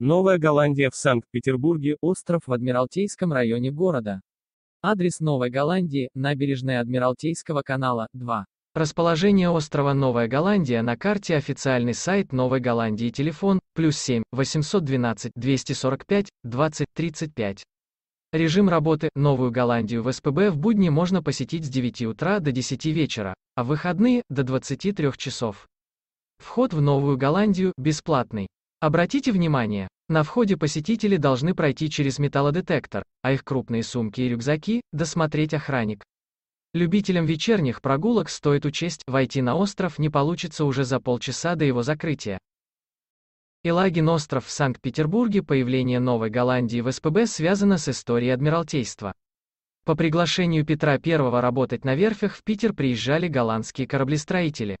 Новая Голландия в Санкт-Петербурге, остров в Адмиралтейском районе города. Адрес Новой Голландии, набережная Адмиралтейского канала, 2. Расположение острова Новая Голландия на карте официальный сайт Новой Голландии телефон, плюс 7, 812, 245, 20, 35. Режим работы Новую Голландию в СПБ в будни можно посетить с 9 утра до 10 вечера, а в выходные – до 23 часов. Вход в Новую Голландию бесплатный. Обратите внимание, на входе посетители должны пройти через металлодетектор, а их крупные сумки и рюкзаки – досмотреть охранник. Любителям вечерних прогулок стоит учесть, войти на остров не получится уже за полчаса до его закрытия. Елагин остров в Санкт-Петербурге Появление Новой Голландии в СПБ связано с историей Адмиралтейства. По приглашению Петра I работать на верфях в Питер приезжали голландские кораблестроители.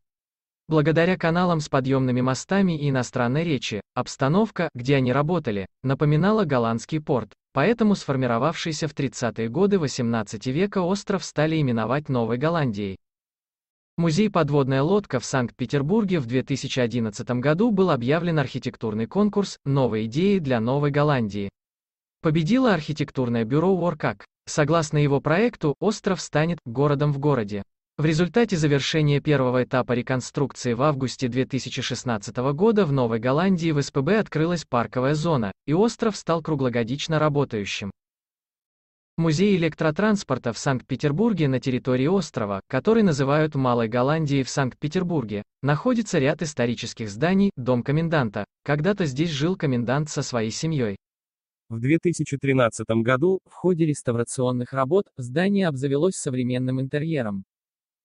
Благодаря каналам с подъемными мостами и иностранной речи, обстановка, где они работали, напоминала голландский порт, поэтому сформировавшийся в 30-е годы 18 века остров стали именовать Новой Голландией. Музей «Подводная лодка» в Санкт-Петербурге в 2011 году был объявлен архитектурный конкурс «Новые идеи для Новой Голландии». Победило архитектурное бюро «Уоркак». Согласно его проекту, остров станет «городом в городе». В результате завершения первого этапа реконструкции в августе 2016 года в Новой Голландии в СПБ открылась парковая зона, и остров стал круглогодично работающим. Музей электротранспорта в Санкт-Петербурге на территории острова, который называют Малой Голландией в Санкт-Петербурге, находится ряд исторических зданий, дом коменданта. Когда-то здесь жил комендант со своей семьей. В 2013 году в ходе реставрационных работ здание обзавелось современным интерьером.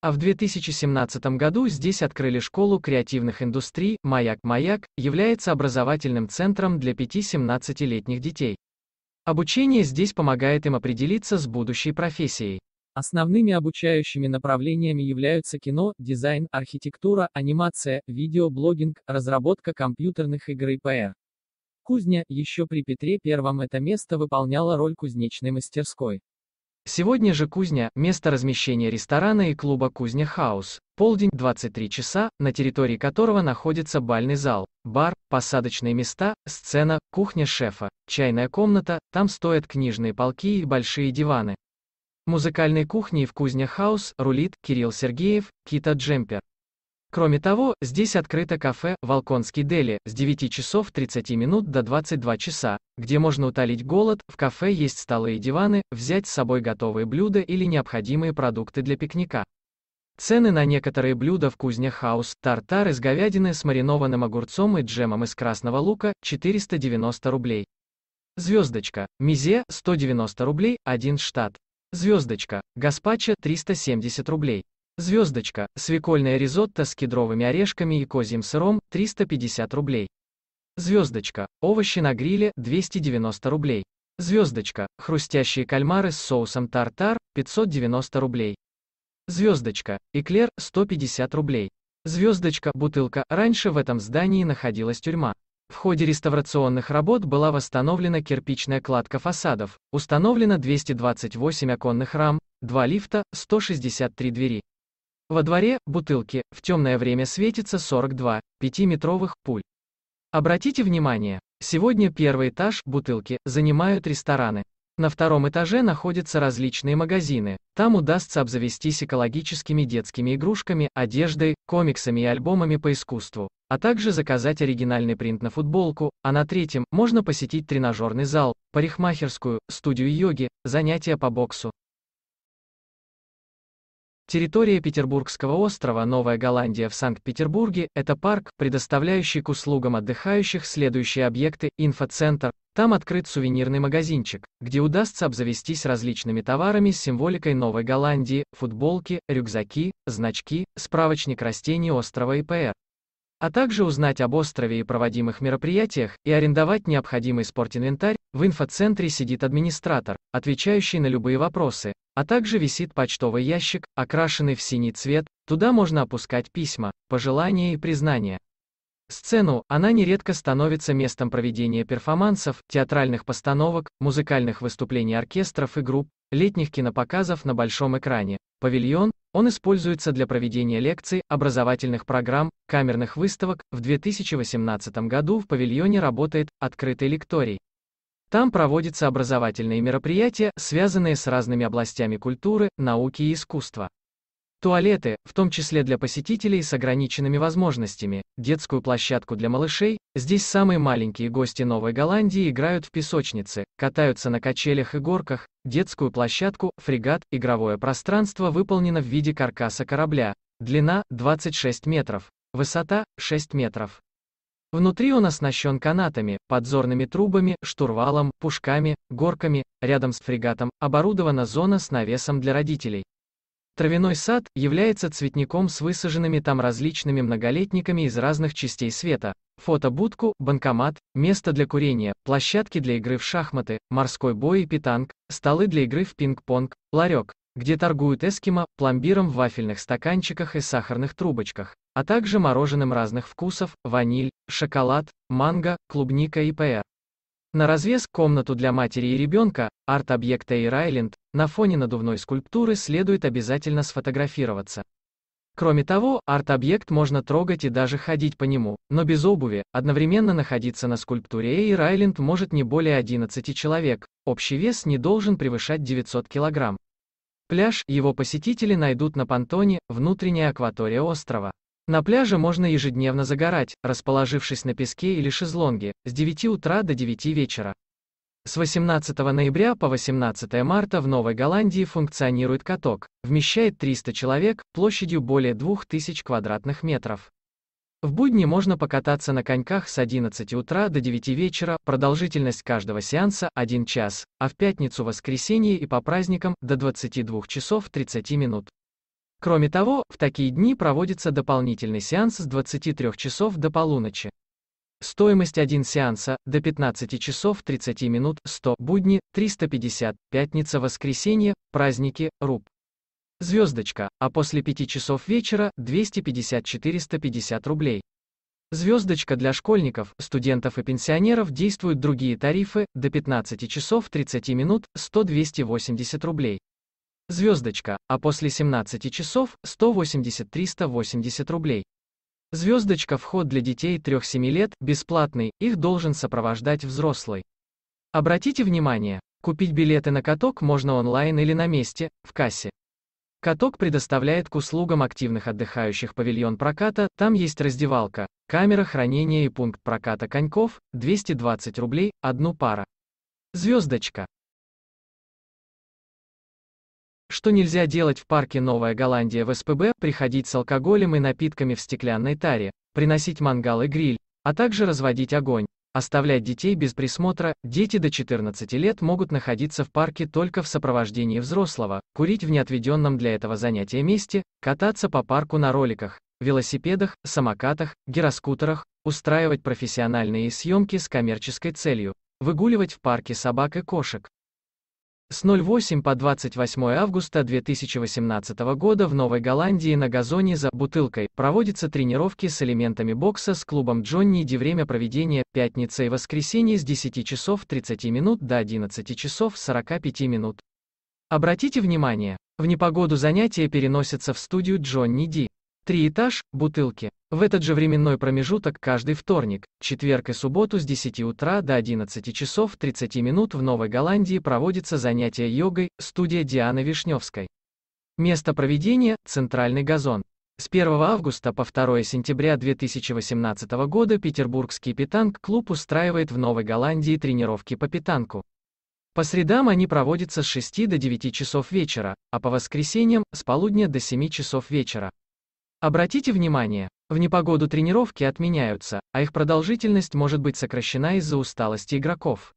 А в 2017 году здесь открыли школу креативных индустрий «Маяк». «Маяк» является образовательным центром для 5-17-летних детей. Обучение здесь помогает им определиться с будущей профессией. Основными обучающими направлениями являются кино, дизайн, архитектура, анимация, видеоблогинг, разработка компьютерных игр и ПР. Кузня, еще при Петре Первом это место выполняла роль кузнечной мастерской. Сегодня же кузня, место размещения ресторана и клуба «Кузня Хаус», полдень 23 часа, на территории которого находится бальный зал, бар, посадочные места, сцена, кухня шефа, чайная комната, там стоят книжные полки и большие диваны. Музыкальной кухней в «Кузня Хаус» рулит Кирилл Сергеев, Кита Джемпер. Кроме того, здесь открыто кафе «Волконский Дели» с 9 часов 30 минут до 22 часа, где можно утолить голод, в кафе есть столы и диваны, взять с собой готовые блюда или необходимые продукты для пикника. Цены на некоторые блюда в кузнях хаус, тартар из говядины с маринованным огурцом и джемом из красного лука – 490 рублей. Звездочка, мизе – 190 рублей, 1 штат. Звездочка, гаспачо – 370 рублей. Звездочка, свекольное ризотто с кедровыми орешками и козьим сыром, 350 рублей. Звездочка, овощи на гриле, 290 рублей. Звездочка, хрустящие кальмары с соусом тартар, 590 рублей. Звездочка, эклер, 150 рублей. Звездочка, бутылка, раньше в этом здании находилась тюрьма. В ходе реставрационных работ была восстановлена кирпичная кладка фасадов, установлено 228 оконных рам, 2 лифта, 163 двери. Во дворе, бутылки, в темное время светится 42, 5-метровых пуль. Обратите внимание, сегодня первый этаж, бутылки, занимают рестораны. На втором этаже находятся различные магазины, там удастся обзавестись экологическими детскими игрушками, одеждой, комиксами и альбомами по искусству, а также заказать оригинальный принт на футболку, а на третьем можно посетить тренажерный зал, парикмахерскую, студию йоги, занятия по боксу, Территория Петербургского острова Новая Голландия в Санкт-Петербурге – это парк, предоставляющий к услугам отдыхающих следующие объекты – инфоцентр, там открыт сувенирный магазинчик, где удастся обзавестись различными товарами с символикой Новой Голландии, футболки, рюкзаки, значки, справочник растений острова ИПР а также узнать об острове и проводимых мероприятиях и арендовать необходимый спортинвентарь, в инфоцентре сидит администратор, отвечающий на любые вопросы, а также висит почтовый ящик, окрашенный в синий цвет, туда можно опускать письма, пожелания и признания. Сцену, она нередко становится местом проведения перформансов, театральных постановок, музыкальных выступлений оркестров и групп, летних кинопоказов на большом экране. Павильон, он используется для проведения лекций, образовательных программ, камерных выставок. В 2018 году в павильоне работает открытый лекторий, там проводятся образовательные мероприятия, связанные с разными областями культуры, науки и искусства. Туалеты, в том числе для посетителей с ограниченными возможностями, детскую площадку для малышей, здесь самые маленькие гости Новой Голландии играют в песочнице, катаются на качелях и горках, детскую площадку, фрегат, игровое пространство выполнено в виде каркаса корабля, длина 26 метров, высота 6 метров. Внутри он оснащен канатами, подзорными трубами, штурвалом, пушками, горками, рядом с фрегатом, оборудована зона с навесом для родителей. Травяной сад является цветником с высаженными там различными многолетниками из разных частей света. Фотобудку, банкомат, место для курения, площадки для игры в шахматы, морской бой и питанг, столы для игры в пинг-понг, ларек, где торгуют эскимо, пломбиром в вафельных стаканчиках и сахарных трубочках а также мороженым разных вкусов, ваниль, шоколад, манго, клубника и пр. На развес комнату для матери и ребенка, арт-объект Эйр Айленд, на фоне надувной скульптуры следует обязательно сфотографироваться. Кроме того, арт-объект можно трогать и даже ходить по нему, но без обуви, одновременно находиться на скульптуре Эйр Айленд может не более 11 человек, общий вес не должен превышать 900 кг. Пляж, его посетители найдут на понтоне, внутренняя акватория острова. На пляже можно ежедневно загорать, расположившись на песке или шезлонге, с 9 утра до 9 вечера. С 18 ноября по 18 марта в Новой Голландии функционирует каток, вмещает 300 человек, площадью более 2000 квадратных метров. В будни можно покататься на коньках с 11 утра до 9 вечера, продолжительность каждого сеанса 1 час, а в пятницу-воскресенье и по праздникам до 22 часов 30 минут. Кроме того, в такие дни проводится дополнительный сеанс с 23 часов до полуночи. Стоимость 1 сеанса до 15 часов 30 минут 100 будни 350, пятница, воскресенье, праздники, руб. Звездочка, а после 5 часов вечера 250-450 рублей. Звездочка для школьников, студентов и пенсионеров действуют другие тарифы до 15 часов 30 минут 100-280 рублей звездочка, а после 17 часов 180-380 рублей. Звездочка вход для детей 3-7 лет, бесплатный, их должен сопровождать взрослый. Обратите внимание, купить билеты на каток можно онлайн или на месте, в кассе. Каток предоставляет к услугам активных отдыхающих павильон проката, там есть раздевалка, камера хранения и пункт проката коньков, 220 рублей, одну пара. Звездочка что нельзя делать в парке Новая Голландия в СПБ, приходить с алкоголем и напитками в стеклянной таре, приносить мангал и гриль, а также разводить огонь, оставлять детей без присмотра, дети до 14 лет могут находиться в парке только в сопровождении взрослого, курить в неотведенном для этого занятия месте, кататься по парку на роликах, велосипедах, самокатах, гироскутерах, устраивать профессиональные съемки с коммерческой целью, выгуливать в парке собак и кошек, с 08 по 28 августа 2018 года в Новой Голландии на газоне за «Бутылкой» проводятся тренировки с элементами бокса с клубом «Джонни Ди» время проведения пятница и воскресенье с 10 часов 30 минут до 11 часов 45 минут. Обратите внимание, в непогоду занятия переносятся в студию Джонни Ди. Три этаж, бутылки. В этот же временной промежуток каждый вторник, четверг и субботу с 10 утра до 11 часов 30 минут в Новой Голландии проводится занятие йогой, студия Дианы Вишневской. Место проведения – центральный газон. С 1 августа по 2 сентября 2018 года петербургский питанг-клуб устраивает в Новой Голландии тренировки по питанку. По средам они проводятся с 6 до 9 часов вечера, а по воскресеньям – с полудня до 7 часов вечера. Обратите внимание, в непогоду тренировки отменяются, а их продолжительность может быть сокращена из-за усталости игроков.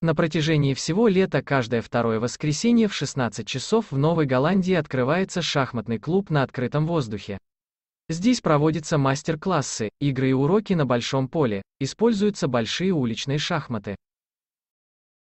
На протяжении всего лета каждое второе воскресенье в 16 часов в Новой Голландии открывается шахматный клуб на открытом воздухе. Здесь проводятся мастер-классы, игры и уроки на большом поле, используются большие уличные шахматы.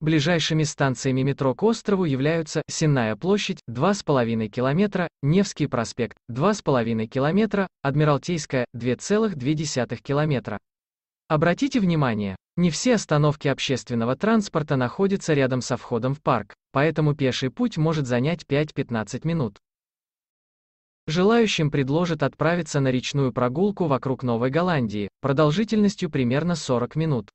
Ближайшими станциями метро к острову являются Сенная площадь 2,5 км, Невский проспект 2,5 км, Адмиралтейская 2,2 км. Обратите внимание, не все остановки общественного транспорта находятся рядом со входом в парк, поэтому пеший путь может занять 5-15 минут. Желающим предложат отправиться на речную прогулку вокруг Новой Голландии, продолжительностью примерно 40 минут.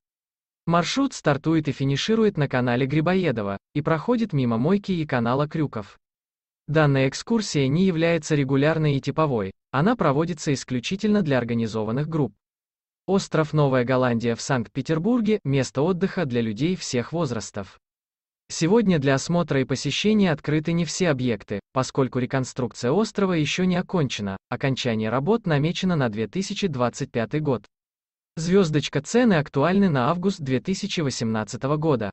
Маршрут стартует и финиширует на канале Грибоедова и проходит мимо мойки и канала Крюков. Данная экскурсия не является регулярной и типовой, она проводится исключительно для организованных групп. Остров Новая Голландия в Санкт-Петербурге – место отдыха для людей всех возрастов. Сегодня для осмотра и посещения открыты не все объекты, поскольку реконструкция острова еще не окончена, окончание работ намечено на 2025 год. Звездочка цены актуальны на август 2018 года.